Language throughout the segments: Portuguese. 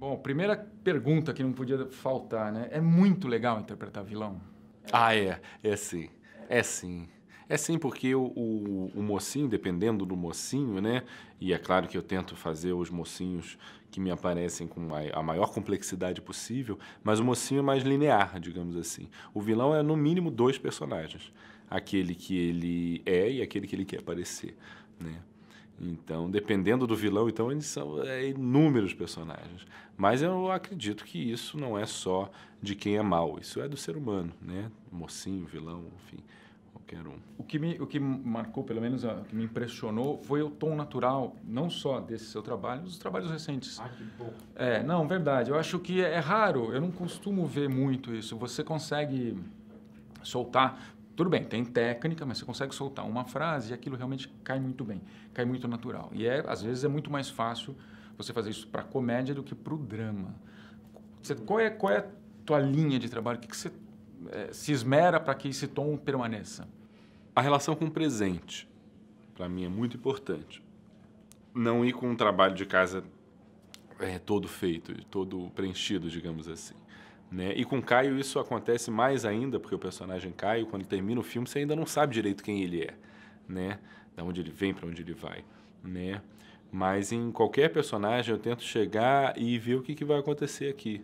Bom, primeira pergunta que não podia faltar, né? É muito legal interpretar vilão? Ah, é. É sim. É sim. É sim, porque o, o, o, mocinho, dependendo do mocinho, né? E é claro que eu tento fazer os mocinhos que me aparecem com a maior complexidade possível, mas o mocinho é mais linear, digamos assim. O vilão é, no mínimo, dois personagens: aquele que ele é e aquele que ele quer aparecer, né? Então, dependendo do vilão, então eles são é, inúmeros personagens. Mas eu acredito que isso não é só de quem é mal, isso é do ser humano, né? Mocinho, vilão, enfim, qualquer um. O que me, o que marcou, pelo menos, o que me impressionou foi o tom natural, não só desse seu trabalho, dos trabalhos recentes. Ah, que bom. É, não, verdade. Eu acho que é raro, eu não costumo ver muito isso. Você consegue soltar tudo bem, tem técnica, mas você consegue soltar uma frase e aquilo realmente cai muito bem, cai muito natural. E é, às vezes é muito mais fácil você fazer isso para comédia do que para o drama. Você, qual, é, qual é a tua linha de trabalho? O que, que você é, se esmera para que esse tom permaneça? A relação com o presente, para mim, é muito importante. Não ir com um trabalho de casa é, todo feito, todo preenchido, digamos assim. Né? E com Caio isso acontece mais ainda, porque o personagem Caio, quando termina o filme, você ainda não sabe direito quem ele é, né? Da onde ele vem, para onde ele vai, né? Mas em qualquer personagem eu tento chegar e ver o que, que vai acontecer aqui.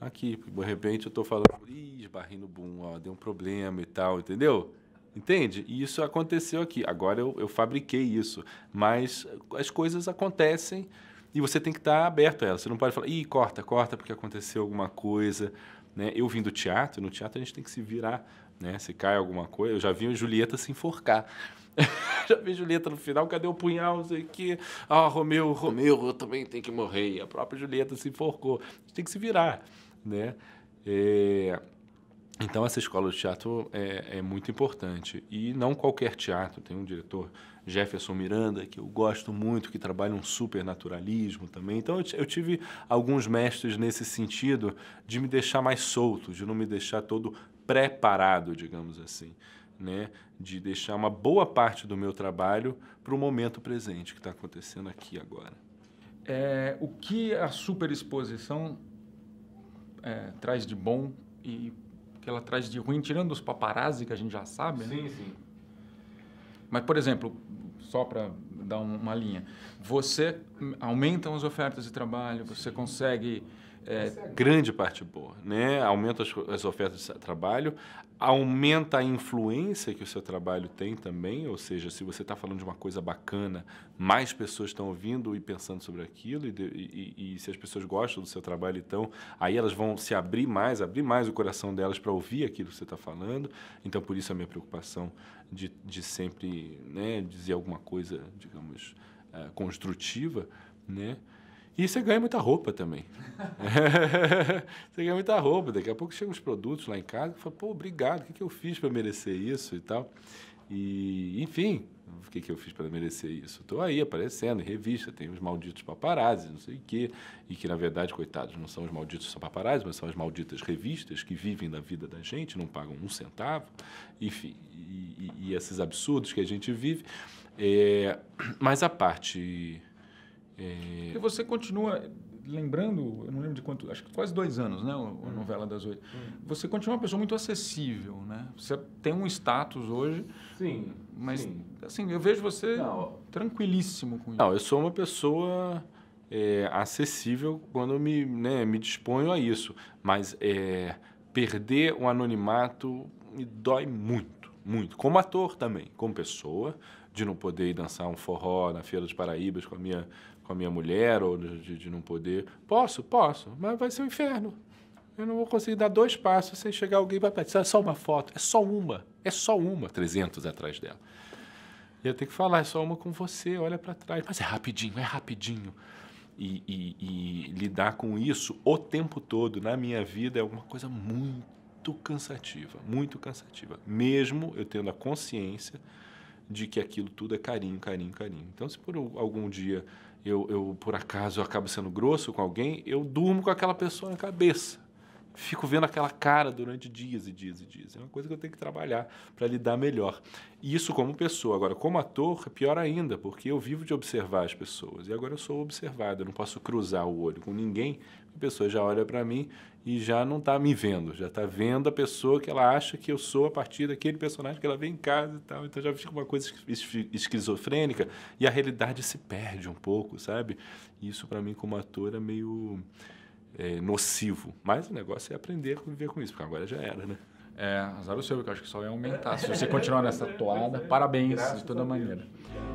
Aqui, de repente eu estou falando, ih, esbarrei no boom, ó, deu um problema e tal, entendeu? Entende? E isso aconteceu aqui. Agora eu, eu fabriquei isso. Mas as coisas acontecem e você tem que estar aberto a ela. Você não pode falar, ih, corta, corta porque aconteceu alguma coisa. Né? Eu vim do teatro, no teatro a gente tem que se virar. Né? Se cai alguma coisa, eu já vi a Julieta se enforcar. já vi Julieta no final, cadê o punhal, não sei o quê. Ah, Romeu, Romeu, eu também tenho que morrer. E a própria Julieta se enforcou. A gente tem que se virar, né? É... Então, essa escola de teatro é, é, muito importante. E não qualquer teatro. Tem um diretor, Jefferson Miranda, que eu gosto muito, que trabalha um supernaturalismo também. Então, eu tive alguns mestres nesse sentido de me deixar mais solto, de não me deixar todo preparado, digamos assim. Né? De deixar uma boa parte do meu trabalho para o momento presente que está acontecendo aqui agora. É, o que a superexposição é, traz de bom e que ela traz de ruim, tirando os paparazzi que a gente já sabe. Né? Sim, né? sim. Mas, por exemplo, só para dar uma linha, você aumenta as ofertas de trabalho, você consegue é, tá grande parte boa, né? Aumenta as, as ofertas de trabalho, aumenta a influência que o seu trabalho tem também, ou seja, se você está falando de uma coisa bacana, mais pessoas estão ouvindo e pensando sobre aquilo, e, e, e, se as pessoas gostam do seu trabalho, então, aí elas vão se abrir mais, abrir mais o coração delas para ouvir aquilo que você está falando, então por isso a minha preocupação de, de sempre né, dizer alguma coisa, digamos, é, construtiva, né? E você ganha muita roupa também. você ganha muita roupa. Daqui a pouco chegam os produtos lá em casa e fala, pô, obrigado, o que, que eu fiz para merecer isso e tal. E, enfim, o que, que eu fiz para merecer isso? Estou aí aparecendo em revista, tem os malditos paparazzi, não sei o quê, e que na verdade, coitados, não são os malditos são paparazzi, mas são as malditas revistas que vivem da vida da gente, não pagam um centavo, enfim, e, e, e esses absurdos que a gente vive. É, mas a parte é... Porque você continua lembrando, eu não lembro de quanto, acho que quase dois anos, né? O, a hum. novela das oito. Hum. Você continua uma pessoa muito acessível, né? Você tem um status hoje. Sim. Mas, sim. assim, eu vejo você não. tranquilíssimo com isso. Não, eu sou uma pessoa é, acessível quando me, né, me disponho a isso. Mas é, perder o anonimato me dói muito, muito. Como ator também, como pessoa de não poder ir dançar um forró na Feira dos Paraíbas com a minha, com a minha mulher, ou de, de não poder. Posso, posso, mas vai ser um inferno. Eu não vou conseguir dar dois passos sem chegar alguém para perto. É só uma foto, é só uma, é só uma, 300 atrás dela. E eu tenho que falar, é só uma com você, olha para trás. Mas é rapidinho, é rapidinho. E, e, e, lidar com isso o tempo todo na minha vida é uma coisa muito cansativa, muito cansativa. Mesmo eu tendo a consciência de que aquilo tudo é carinho, carinho, carinho. Então, se por algum dia eu, eu por acaso eu acabo sendo grosso com alguém, eu durmo com aquela pessoa na cabeça fico vendo aquela cara durante dias e dias e dias. É uma coisa que eu tenho que trabalhar para lidar melhor. E isso como pessoa. Agora, como ator, é pior ainda, porque eu vivo de observar as pessoas. E agora eu sou observado, eu não posso cruzar o olho com ninguém. A pessoa já olha para mim e já não está me vendo, já está vendo a pessoa que ela acha que eu sou a partir daquele personagem que ela vê em casa e tal. Então já fica uma coisa esquizofrênica e a realidade se perde um pouco, sabe? E isso para mim como ator é meio é, nocivo. Mas o negócio é aprender a conviver com isso, porque agora já era, né? É, azar o seu, porque eu acho que só vai aumentar. Se você continuar nessa toada, parabéns de toda maneira.